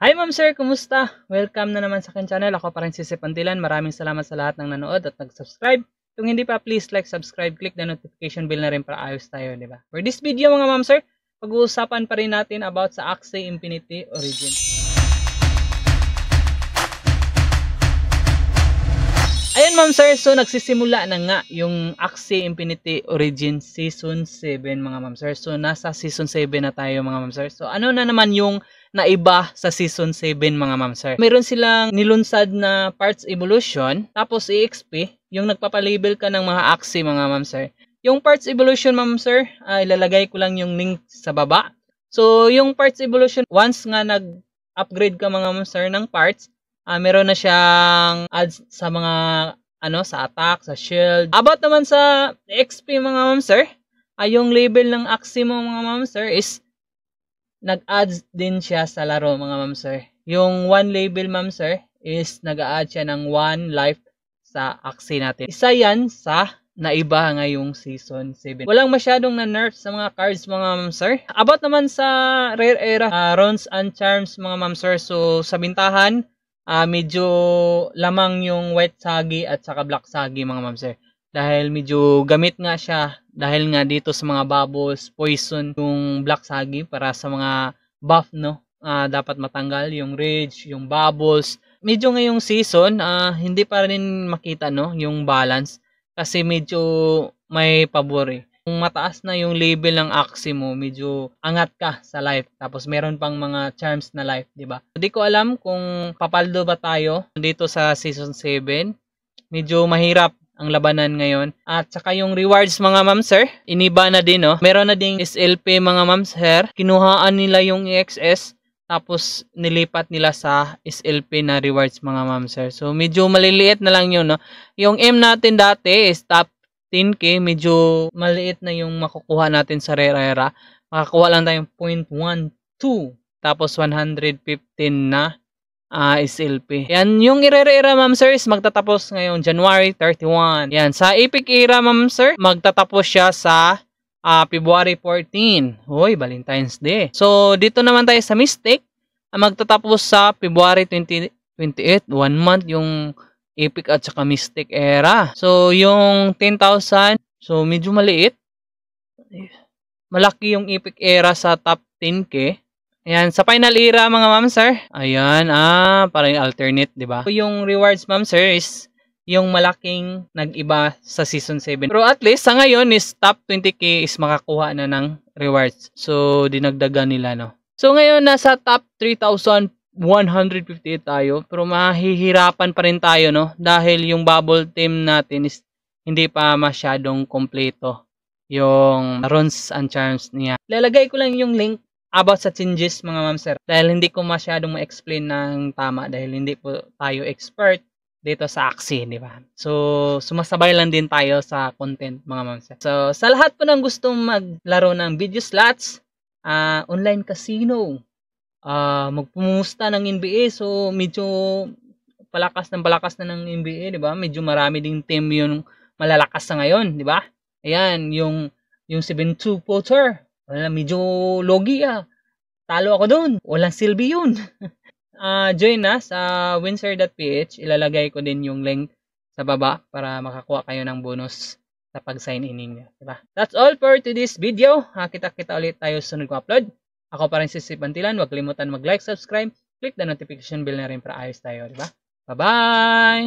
Hi ma'am sir, kumusta? Welcome na naman sa akin channel. Ako pa rin si Sip Antilan. Maraming salamat sa lahat ng nanood at nag-subscribe. Kung hindi pa, please like, subscribe, click the notification bell na rin para ayos tayo, di ba? For this video mga ma'am sir, pag-uusapan pa rin natin about sa Axie Infinity Origin. Ayun ma'am sir, so nagsisimula na nga yung Axie Infinity Origin Season 7 mga ma'am sir. So nasa Season 7 na tayo mga ma'am sir. So ano na naman yung na iba sa season 7 mga ma'am sir. Meron silang nilunsad na parts evolution tapos EXP yung nagpapalabel ka ng mga Axie mga ma'am sir. Yung parts evolution ma'am sir, uh, ilalagay ko lang yung link sa baba. So yung parts evolution once nga nag upgrade ka mga ma'am sir ng parts, uh, meron na siyang adds sa mga ano sa attack, sa shield. About naman sa e XP mga ma'am sir, ay uh, yung level ng Axie mo mga ma'am sir is nag add din siya sa laro mga ma'am sir. Yung one label ma'am sir is nag-add siya ng one life sa axe natin. Isa yan sa naiba ngayong season 7. Walang masyadong na-nerf sa mga cards mga ma'am sir. About naman sa rare era, uh, runes and charms mga ma'am sir. So sa bintahan, uh, medyo lamang yung white sagi at saka black sagi mga ma'am sir dahil medyo gamit nga siya dahil nga dito sa mga bubbles poison yung black sagi para sa mga buff no uh, dapat matanggal yung ridge yung bubbles medyo ngayong season uh, hindi pa rin makita no yung balance kasi medyo may pabori eh. kung mataas na yung level ng axi mo medyo angat ka sa life tapos meron pang mga charms na life di ba hindi ko alam kung papaldo ba tayo dito sa season 7 medyo mahirap ang labanan ngayon. At saka yung rewards mga ma'am sir, iniba na din no. Oh. Meron na ding SLP mga ma'am sir. Kinuhaan nila yung EXS tapos nilipat nila sa SLP na rewards mga ma'am sir. So medyo maliliit na lang yun no. Yung M natin dati is top 10k, medyo maliit na yung makukuha natin sa Rerera. Makakuha lang tayong 0.12 tapos 115 na uh, ah, SLP. Yan, yung Irera Era, ma'am sir, is magtatapos ngayong January 31. Yan, sa Epic Era, ma'am sir, magtatapos siya sa uh, February 14. Hoy, Valentine's Day. So, dito naman tayo sa Mystic, magtatapos sa February 20, 28, one month yung Epic at saka Mystic Era. So, yung 10,000, so medyo maliit. Malaki yung Epic Era sa top 10K. Ayan, sa final era mga ma'am sir. Ayan, ah, parang alternate, di ba? Yung rewards ma'am sir is yung malaking nag-iba sa season 7. Pero at least sa ngayon is top 20k is makakuha na ng rewards. So dinagdagan nila no. So ngayon nasa top 3,150 tayo pero mahihirapan pa rin tayo no dahil yung bubble team natin is hindi pa masyadong kompleto yung runes and charms niya. Lalagay ko lang yung link about sa changes mga ma'am sir. Dahil hindi ko masyadong ma-explain ng tama dahil hindi po tayo expert dito sa Axie, di ba? So, sumasabay lang din tayo sa content mga ma'am sir. So, sa lahat po ng gusto maglaro ng video slots, uh, online casino, uh, magpumusta ng NBA, so medyo palakas ng palakas na ng NBA, di ba? Medyo marami ding team yung malalakas sa ngayon, di ba? Ayan, yung yung 7-2 Potter, wala, ano medyo logi ah. Talo ako doon. Walang silbi yun. uh, join us sa uh, winsir.ph. Ilalagay ko din yung link sa baba para makakuha kayo ng bonus sa pag-sign in ninyo. Diba? That's all for today's video. Ah, kita-kita ulit tayo sa sunod ko upload. Ako pa rin si Steve Pantilan. Huwag kalimutan mag-like, subscribe, click the notification bell na rin para ayos tayo. Diba? Bye-bye!